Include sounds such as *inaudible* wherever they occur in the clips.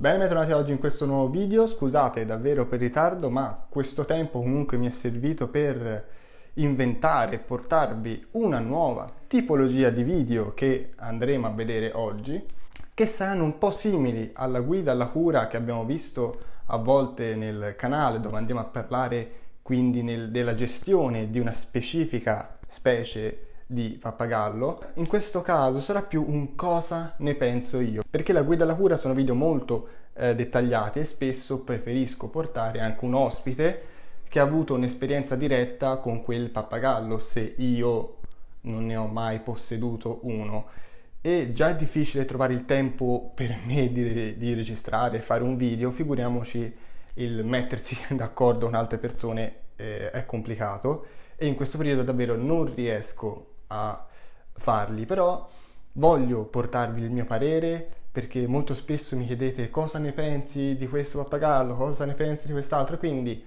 Bene, bentornati oggi in questo nuovo video. Scusate davvero per il ritardo, ma questo tempo comunque mi è servito per inventare e portarvi una nuova tipologia di video che andremo a vedere oggi, che saranno un po' simili alla guida alla cura che abbiamo visto a volte nel canale, dove andiamo a parlare quindi nel, della gestione di una specifica specie di Pappagallo. In questo caso sarà più un cosa ne penso io, perché la guida alla cura sono video molto eh, dettagliati e spesso preferisco portare anche un ospite che ha avuto un'esperienza diretta con quel pappagallo, se io non ne ho mai posseduto uno. E già è difficile trovare il tempo per me di, di registrare e fare un video, figuriamoci il mettersi *laughs* d'accordo con altre persone eh, è complicato e in questo periodo davvero non riesco a farli, però voglio portarvi il mio parere perché molto spesso mi chiedete cosa ne pensi di questo pappagallo, cosa ne pensi di quest'altro, quindi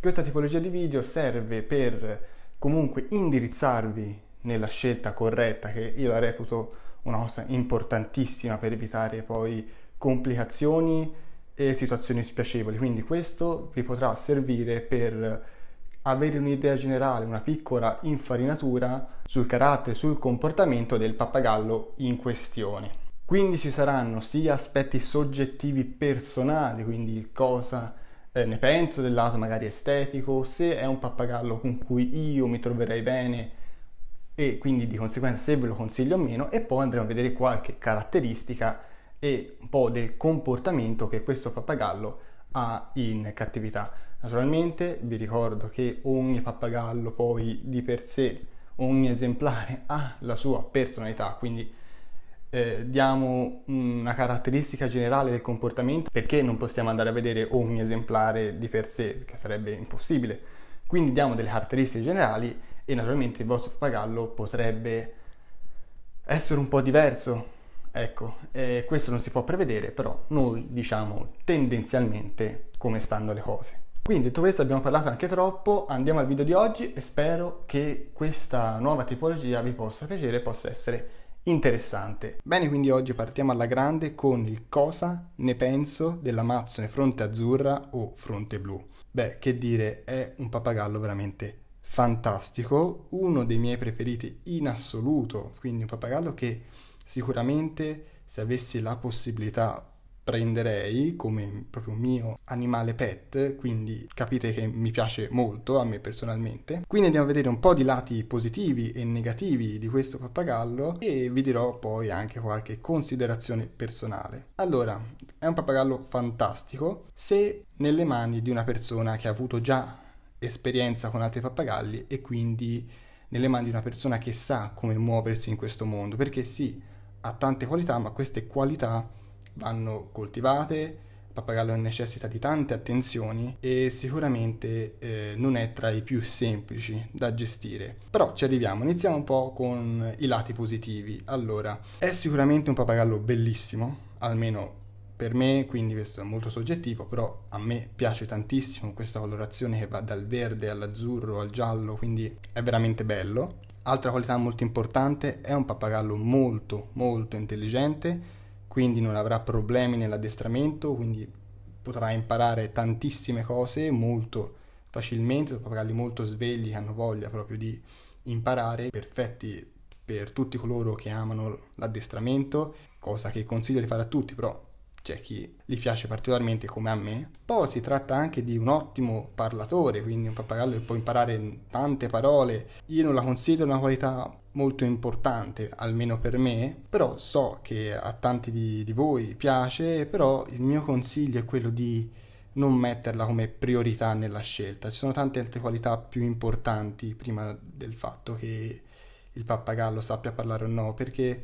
questa tipologia di video serve per comunque indirizzarvi nella scelta corretta che io la reputo una cosa importantissima per evitare poi complicazioni e situazioni spiacevoli, quindi questo vi potrà servire per avere un'idea generale, una piccola infarinatura sul carattere, sul comportamento del pappagallo in questione. Quindi ci saranno sia aspetti soggettivi personali, quindi cosa eh, ne penso del lato magari estetico, se è un pappagallo con cui io mi troverei bene e quindi di conseguenza se ve lo consiglio o meno, e poi andremo a vedere qualche caratteristica e un po' del comportamento che questo pappagallo ha in cattività. Naturalmente vi ricordo che ogni pappagallo poi di per sé, ogni esemplare ha la sua personalità, quindi eh, diamo una caratteristica generale del comportamento perché non possiamo andare a vedere ogni esemplare di per sé, perché sarebbe impossibile. Quindi diamo delle caratteristiche generali e naturalmente il vostro pappagallo potrebbe essere un po' diverso. Ecco, eh, questo non si può prevedere, però noi diciamo tendenzialmente come stanno le cose. Quindi detto questo abbiamo parlato anche troppo, andiamo al video di oggi e spero che questa nuova tipologia vi possa piacere e possa essere interessante. Bene, quindi oggi partiamo alla grande con il cosa ne penso dell'amazzone fronte azzurra o fronte blu. Beh, che dire, è un pappagallo veramente fantastico, uno dei miei preferiti in assoluto, quindi un pappagallo che sicuramente se avessi la possibilità prenderei come proprio mio animale pet, quindi capite che mi piace molto a me personalmente. Quindi andiamo a vedere un po' di lati positivi e negativi di questo pappagallo e vi dirò poi anche qualche considerazione personale. Allora, è un pappagallo fantastico se nelle mani di una persona che ha avuto già esperienza con altri pappagalli e quindi nelle mani di una persona che sa come muoversi in questo mondo, perché sì, ha tante qualità, ma queste qualità vanno coltivate, il pappagallo necessita di tante attenzioni e sicuramente eh, non è tra i più semplici da gestire. Però ci arriviamo, iniziamo un po' con i lati positivi. Allora, è sicuramente un pappagallo bellissimo, almeno per me, quindi questo è molto soggettivo, però a me piace tantissimo questa colorazione che va dal verde all'azzurro al giallo, quindi è veramente bello. Altra qualità molto importante, è un pappagallo molto molto intelligente quindi non avrà problemi nell'addestramento, quindi potrà imparare tantissime cose molto facilmente, sono pappagalli molto svegli che hanno voglia proprio di imparare, perfetti per tutti coloro che amano l'addestramento, cosa che consiglio di fare a tutti, però c'è chi gli piace particolarmente come a me. Poi si tratta anche di un ottimo parlatore, quindi un pappagallo che può imparare tante parole. Io non la considero una qualità molto importante, almeno per me, però so che a tanti di, di voi piace, però il mio consiglio è quello di non metterla come priorità nella scelta. Ci sono tante altre qualità più importanti prima del fatto che il pappagallo sappia parlare o no, perché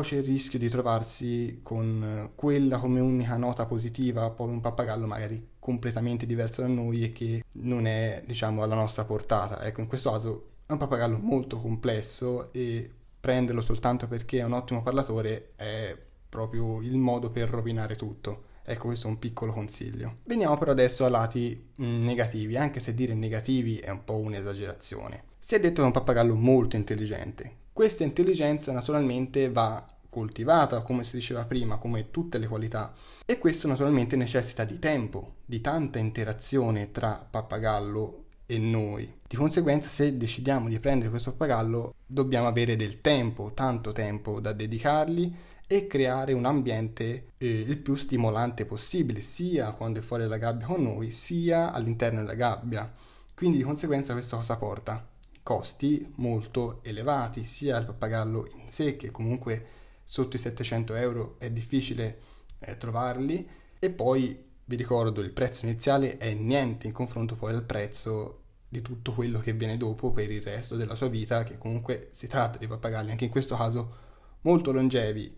poi c'è il rischio di trovarsi con eh, quella come unica nota positiva, poi un pappagallo magari completamente diverso da noi e che non è, diciamo, alla nostra portata. Ecco, in questo caso è un pappagallo molto complesso e prenderlo soltanto perché è un ottimo parlatore è proprio il modo per rovinare tutto. Ecco, questo è un piccolo consiglio. Veniamo però adesso a lati mm, negativi, anche se dire negativi è un po' un'esagerazione. Si è detto che è un pappagallo molto intelligente, questa intelligenza naturalmente va coltivata, come si diceva prima, come tutte le qualità, e questo naturalmente necessita di tempo, di tanta interazione tra pappagallo e noi. Di conseguenza, se decidiamo di prendere questo pappagallo, dobbiamo avere del tempo, tanto tempo da dedicargli e creare un ambiente eh, il più stimolante possibile, sia quando è fuori dalla gabbia con noi, sia all'interno della gabbia. Quindi di conseguenza questa cosa porta? costi molto elevati, sia il pappagallo in sé che comunque sotto i 700 euro è difficile eh, trovarli e poi vi ricordo il prezzo iniziale è niente in confronto poi al prezzo di tutto quello che viene dopo per il resto della sua vita che comunque si tratta di pappagalli anche in questo caso molto longevi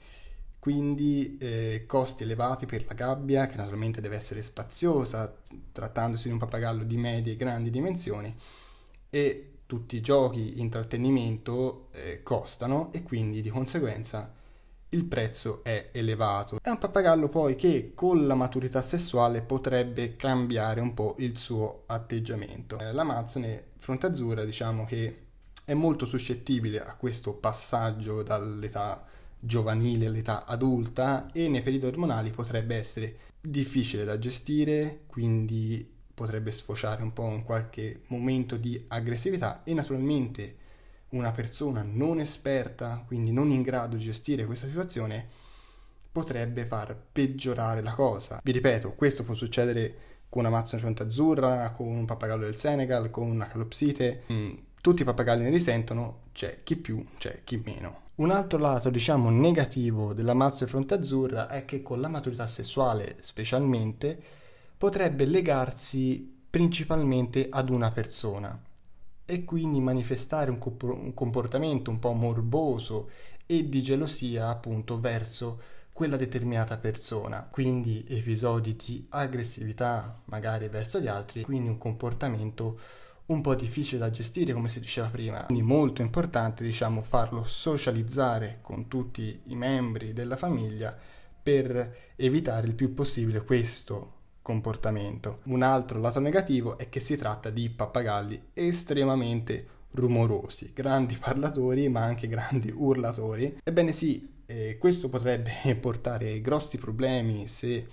quindi eh, costi elevati per la gabbia che naturalmente deve essere spaziosa trattandosi di un pappagallo di medie e grandi dimensioni e tutti i giochi intrattenimento eh, costano e quindi di conseguenza il prezzo è elevato. È un pappagallo poi che con la maturità sessuale potrebbe cambiare un po' il suo atteggiamento. Eh, L'amazzone frontazzurra diciamo che è molto suscettibile a questo passaggio dall'età giovanile all'età adulta e nei periodi ormonali potrebbe essere difficile da gestire, quindi potrebbe sfociare un po' in qualche momento di aggressività e naturalmente una persona non esperta, quindi non in grado di gestire questa situazione, potrebbe far peggiorare la cosa. Vi ripeto, questo può succedere con una mazza di fronte azzurra, con un pappagallo del Senegal, con una calopsite, mm, tutti i pappagalli ne risentono, c'è chi più, c'è chi meno. Un altro lato, diciamo, negativo della mazza di fronte azzurra è che con la maturità sessuale specialmente potrebbe legarsi principalmente ad una persona e quindi manifestare un, comp- un comportamento un po' morboso e di gelosia appunto verso quella determinata persona, quindi episodi di aggressività magari verso gli altri, quindi un comportamento un po' difficile da gestire come si diceva prima, quindi molto importante diciamo farlo socializzare con tutti i membri della famiglia per evitare il più possibile questo comportamento. Un altro lato negativo è che si tratta di pappagalli estremamente rumorosi, grandi *laughs* parlatori ma anche grandi urlatori. Ebbene sì, eh, questo potrebbe *laughs* portare grossi problemi se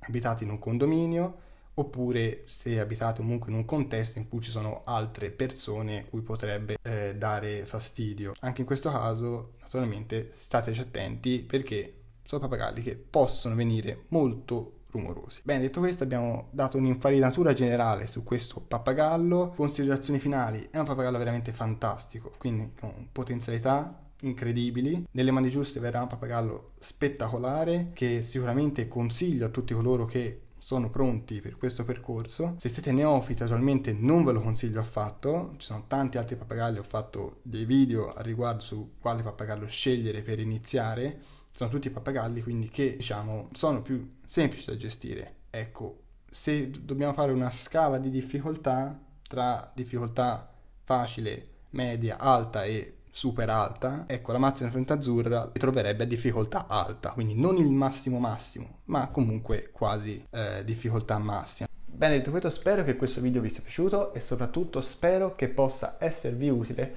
abitate in un condominio oppure se abitate comunque in un contesto in cui ci sono altre persone cui potrebbe eh, dare fastidio. Anche in questo caso, naturalmente, stateci attenti perché sono pappagalli che possono venire molto rumorosi. Bene, detto questo abbiamo dato un'infarinatura generale su questo pappagallo, considerazioni finali, è un pappagallo veramente fantastico, quindi con potenzialità incredibili. Nelle mani giuste verrà un pappagallo spettacolare che sicuramente consiglio a tutti coloro che sono pronti per questo percorso. Se siete neofiti attualmente non ve lo consiglio affatto, ci sono tanti altri pappagalli, ho fatto dei video a riguardo su quale pappagallo scegliere per iniziare sono tutti pappagalli, quindi che diciamo sono più semplici da gestire. Ecco, se dobbiamo fare una scala di difficoltà tra difficoltà facile, media, alta e super alta, ecco la mazza in fronte azzurra troverebbe a difficoltà alta, quindi non il massimo massimo, ma comunque quasi eh, difficoltà massima. Bene, detto questo spero che questo video vi sia piaciuto e soprattutto spero che possa esservi utile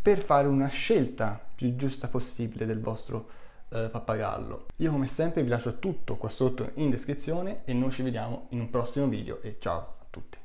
per fare una scelta più giusta possibile del vostro eh, Pappagallo. Io come sempre vi lascio tutto qua sotto in descrizione e noi ci vediamo in un prossimo video e ciao a tutti!